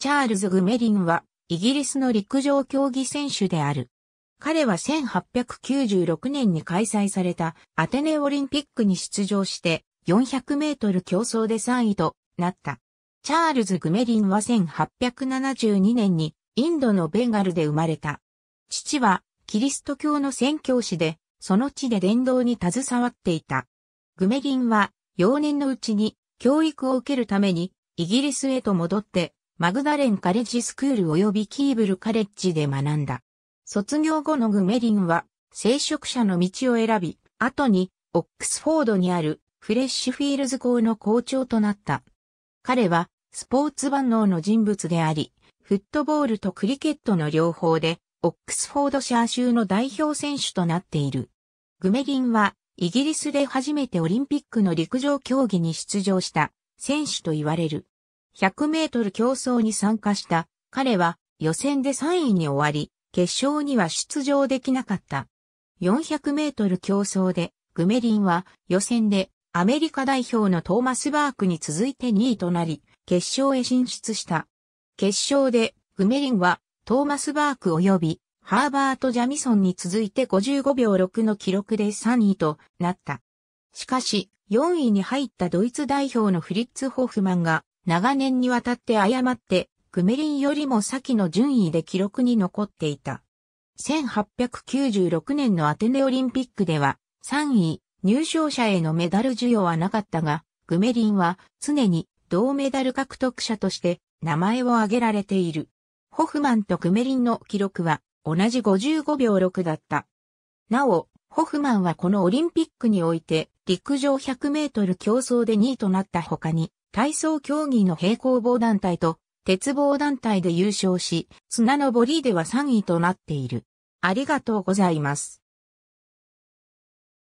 チャールズ・グメリンは、イギリスの陸上競技選手である。彼は1896年に開催されたアテネオリンピックに出場して400メートル競争で3位となった。チャールズ・グメリンは1872年にインドのベンガルで生まれた。父はキリスト教の宣教師で、その地で伝道に携わっていた。グメリンは幼年のうちに教育を受けるためにイギリスへと戻ってマグダレンカレッジスクール及びキーブルカレッジで学んだ。卒業後のグメリンは、聖職者の道を選び、後に、オックスフォードにあるフレッシュフィールズ校の校長となった。彼は、スポーツ万能の人物であり、フットボールとクリケットの両方で、オックスフォードシャー州の代表選手となっている。グメリンは、イギリスで初めてオリンピックの陸上競技に出場した選手と言われる。100メートル競争に参加した。彼は予選で3位に終わり、決勝には出場できなかった。400メートル競争で、グメリンは予選でアメリカ代表のトーマス・バークに続いて2位となり、決勝へ進出した。決勝で、グメリンはトーマス・バーク及びハーバート・ジャミソンに続いて55秒6の記録で3位となった。しかし、4位に入ったドイツ代表のフリッツ・ホフマンが長年にわたって誤って、グメリンよりも先の順位で記録に残っていた。1896年のアテネオリンピックでは、3位、入賞者へのメダル授与はなかったが、グメリンは常に銅メダル獲得者として名前を挙げられている。ホフマンとグメリンの記録は同じ55秒6だった。なお、ホフマンはこのオリンピックにおいて陸上100メートル競争で2位となった他に、体操競技の平行棒団体と鉄棒団体で優勝し、綱登りでは3位となっている。ありがとうございます。